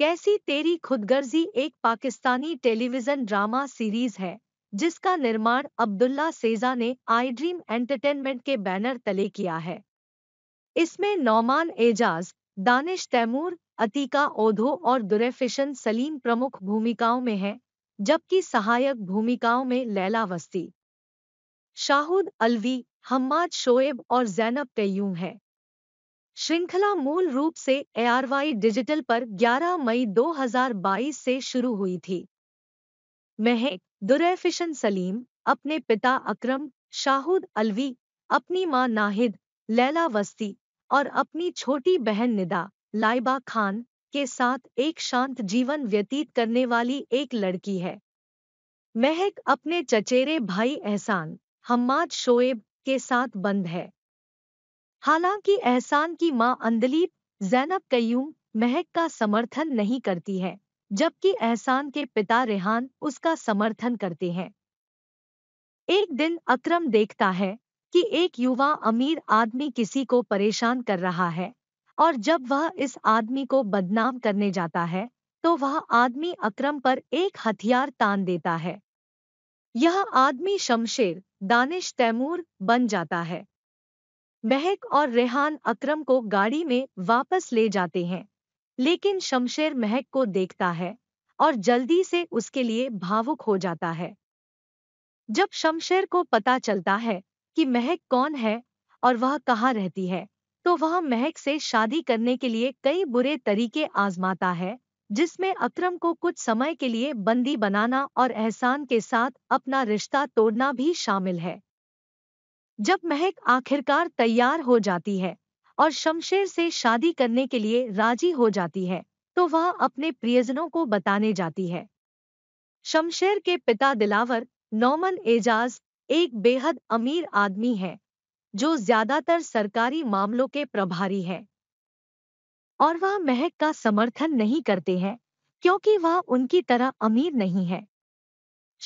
कैसी तेरी खुदगर्जी एक पाकिस्तानी टेलीविजन ड्रामा सीरीज है जिसका निर्माण अब्दुल्ला सेजा ने आई ड्रीम एंटरटेनमेंट के बैनर तले किया है इसमें नौमान एजाज दानिश तैमूर अतीका ओधो और दुरेफिशन सलीम प्रमुख भूमिकाओं में हैं, जबकि सहायक भूमिकाओं में लैला वस्ती शाहुद अलवी हम्माद शोएब और जैनब तयूम हैं। श्रृंखला मूल रूप से ए डिजिटल पर 11 मई 2022 से शुरू हुई थी महक दुरैफिशन सलीम अपने पिता अकरम शाहूद अलवी अपनी मां नाहिद लैला वस्ती और अपनी छोटी बहन निदा लाइबा खान के साथ एक शांत जीवन व्यतीत करने वाली एक लड़की है महक अपने चचेरे भाई एहसान हम्माद शोएब के साथ बंद है हालांकि एहसान की मां अंदलीप जैनब कयूम महक का समर्थन नहीं करती है जबकि एहसान के पिता रेहान उसका समर्थन करते हैं एक दिन अक्रम देखता है कि एक युवा अमीर आदमी किसी को परेशान कर रहा है और जब वह इस आदमी को बदनाम करने जाता है तो वह आदमी अक्रम पर एक हथियार तान देता है यह आदमी शमशेर दानिश तैमूर बन जाता है महक और रेहान अकरम को गाड़ी में वापस ले जाते हैं लेकिन शमशेर महक को देखता है और जल्दी से उसके लिए भावुक हो जाता है जब शमशेर को पता चलता है कि महक कौन है और वह कहाँ रहती है तो वह महक से शादी करने के लिए कई बुरे तरीके आजमाता है जिसमें अकरम को कुछ समय के लिए बंदी बनाना और एहसान के साथ अपना रिश्ता तोड़ना भी शामिल है जब महक आखिरकार तैयार हो जाती है और शमशेर से शादी करने के लिए राजी हो जाती है तो वह अपने प्रियजनों को बताने जाती है शमशेर के पिता दिलावर नौमन एजाज एक बेहद अमीर आदमी है जो ज्यादातर सरकारी मामलों के प्रभारी है और वह महक का समर्थन नहीं करते हैं क्योंकि वह उनकी तरह अमीर नहीं है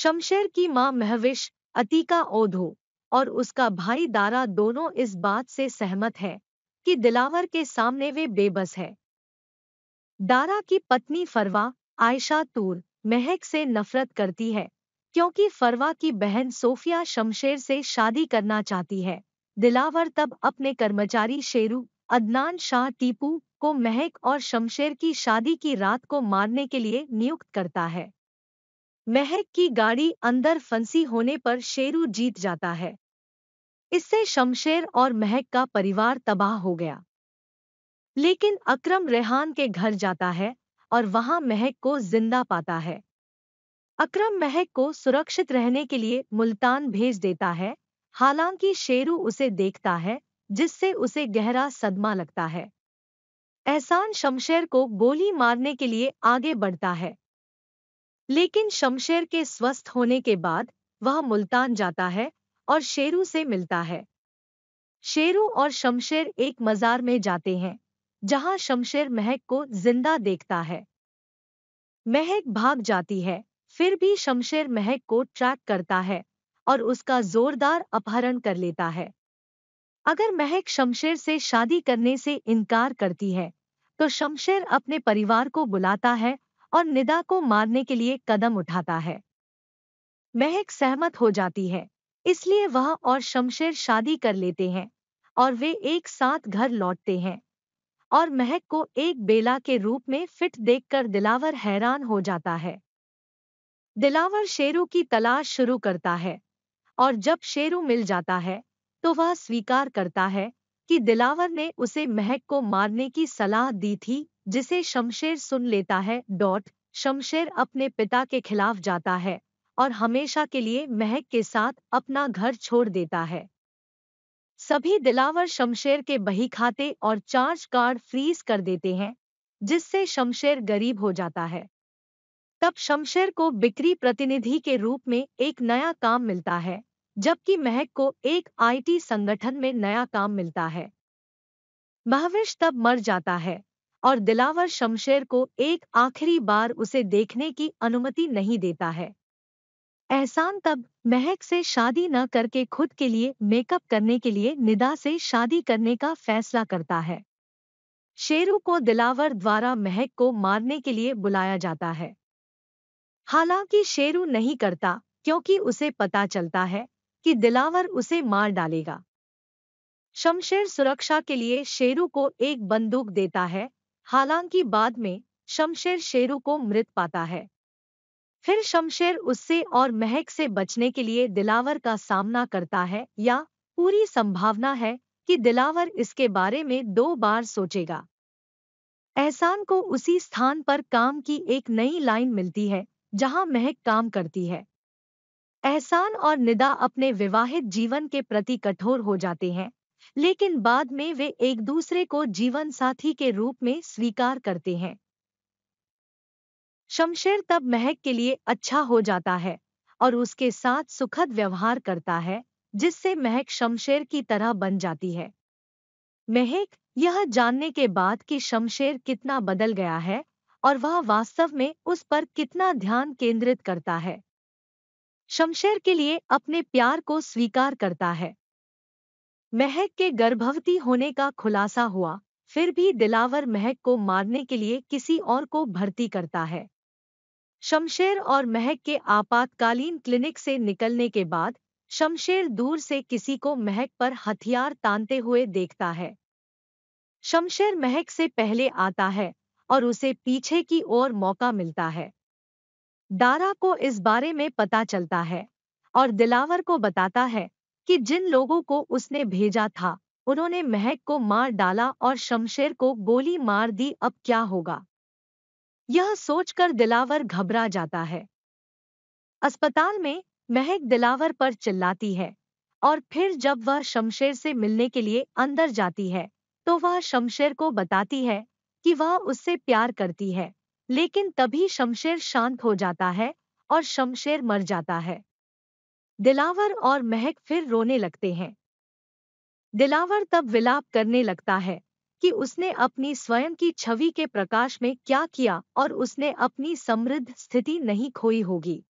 शमशेर की मां महविश अतीका ओधो और उसका भाई दारा दोनों इस बात से सहमत है कि दिलावर के सामने वे बेबस है दारा की पत्नी फरवा आयशा तूर महक से नफरत करती है क्योंकि फरवा की बहन सोफिया शमशेर से शादी करना चाहती है दिलावर तब अपने कर्मचारी शेरू अदनान शाह टीपू को महक और शमशेर की शादी की रात को मारने के लिए नियुक्त करता है महक की गाड़ी अंदर फंसी होने पर शेरू जीत जाता है इससे शमशेर और महक का परिवार तबाह हो गया लेकिन अकरम रेहान के घर जाता है और वहां महक को जिंदा पाता है अकरम महक को सुरक्षित रहने के लिए मुल्तान भेज देता है हालांकि शेरू उसे देखता है जिससे उसे गहरा सदमा लगता है एहसान शमशेर को गोली मारने के लिए आगे बढ़ता है लेकिन शमशेर के स्वस्थ होने के बाद वह मुल्तान जाता है और शेरू से मिलता है शेरू और शमशेर एक मजार में जाते हैं जहां शमशेर महक को जिंदा देखता है महक भाग जाती है फिर भी शमशेर महक को ट्रैक करता है और उसका जोरदार अपहरण कर लेता है अगर महक शमशेर से शादी करने से इनकार करती है तो शमशेर अपने परिवार को बुलाता है और निदा को मारने के लिए कदम उठाता है महक सहमत हो जाती है इसलिए वह और शमशेर शादी कर लेते हैं और वे एक साथ घर लौटते हैं और महक को एक बेला के रूप में फिट देखकर दिलावर हैरान हो जाता है दिलावर शेरू की तलाश शुरू करता है और जब शेरू मिल जाता है तो वह स्वीकार करता है कि दिलावर ने उसे महक को मारने की सलाह दी थी जिसे शमशेर सुन लेता है डॉट शमशेर अपने पिता के खिलाफ जाता है और हमेशा के लिए महक के साथ अपना घर छोड़ देता है सभी दिलावर शमशेर के बही खाते और चार्ज कार्ड फ्रीज कर देते हैं जिससे शमशेर गरीब हो जाता है तब शमशेर को बिक्री प्रतिनिधि के रूप में एक नया काम मिलता है जबकि महक को एक आईटी संगठन में नया काम मिलता है महविश तब मर जाता है और दिलावर शमशेर को एक आखिरी बार उसे देखने की अनुमति नहीं देता है एहसान तब महक से शादी न करके खुद के लिए मेकअप करने के लिए निदा से शादी करने का फैसला करता है शेरू को दिलावर द्वारा महक को मारने के लिए बुलाया जाता है हालांकि शेरू नहीं करता क्योंकि उसे पता चलता है कि दिलावर उसे मार डालेगा शमशेर सुरक्षा के लिए शेरू को एक बंदूक देता है हालांकि बाद में शमशेर शेरू को मृत पाता है फिर शमशेर उससे और महक से बचने के लिए दिलावर का सामना करता है या पूरी संभावना है कि दिलावर इसके बारे में दो बार सोचेगा एहसान को उसी स्थान पर काम की एक नई लाइन मिलती है जहां महक काम करती है एहसान और निदा अपने विवाहित जीवन के प्रति कठोर हो जाते हैं लेकिन बाद में वे एक दूसरे को जीवन साथी के रूप में स्वीकार करते हैं शमशेर तब महक के लिए अच्छा हो जाता है और उसके साथ सुखद व्यवहार करता है जिससे महक शमशेर की तरह बन जाती है महक यह जानने के बाद कि शमशेर कितना बदल गया है और वह वास्तव में उस पर कितना ध्यान केंद्रित करता है शमशेर के लिए अपने प्यार को स्वीकार करता है महक के गर्भवती होने का खुलासा हुआ फिर भी दिलावर महक को मारने के लिए किसी और को भर्ती करता है शमशेर और महक के आपातकालीन क्लिनिक से निकलने के बाद शमशेर दूर से किसी को महक पर हथियार तानते हुए देखता है शमशेर महक से पहले आता है और उसे पीछे की ओर मौका मिलता है दारा को इस बारे में पता चलता है और दिलावर को बताता है कि जिन लोगों को उसने भेजा था उन्होंने महक को मार डाला और शमशेर को गोली मार दी अब क्या होगा यह सोचकर दिलावर घबरा जाता है अस्पताल में महक दिलावर पर चिल्लाती है और फिर जब वह शमशेर से मिलने के लिए अंदर जाती है तो वह शमशेर को बताती है कि वह उससे प्यार करती है लेकिन तभी शमशेर शांत हो जाता है और शमशेर मर जाता है दिलावर और महक फिर रोने लगते हैं दिलावर तब विलाप करने लगता है कि उसने अपनी स्वयं की छवि के प्रकाश में क्या किया और उसने अपनी समृद्ध स्थिति नहीं खोई होगी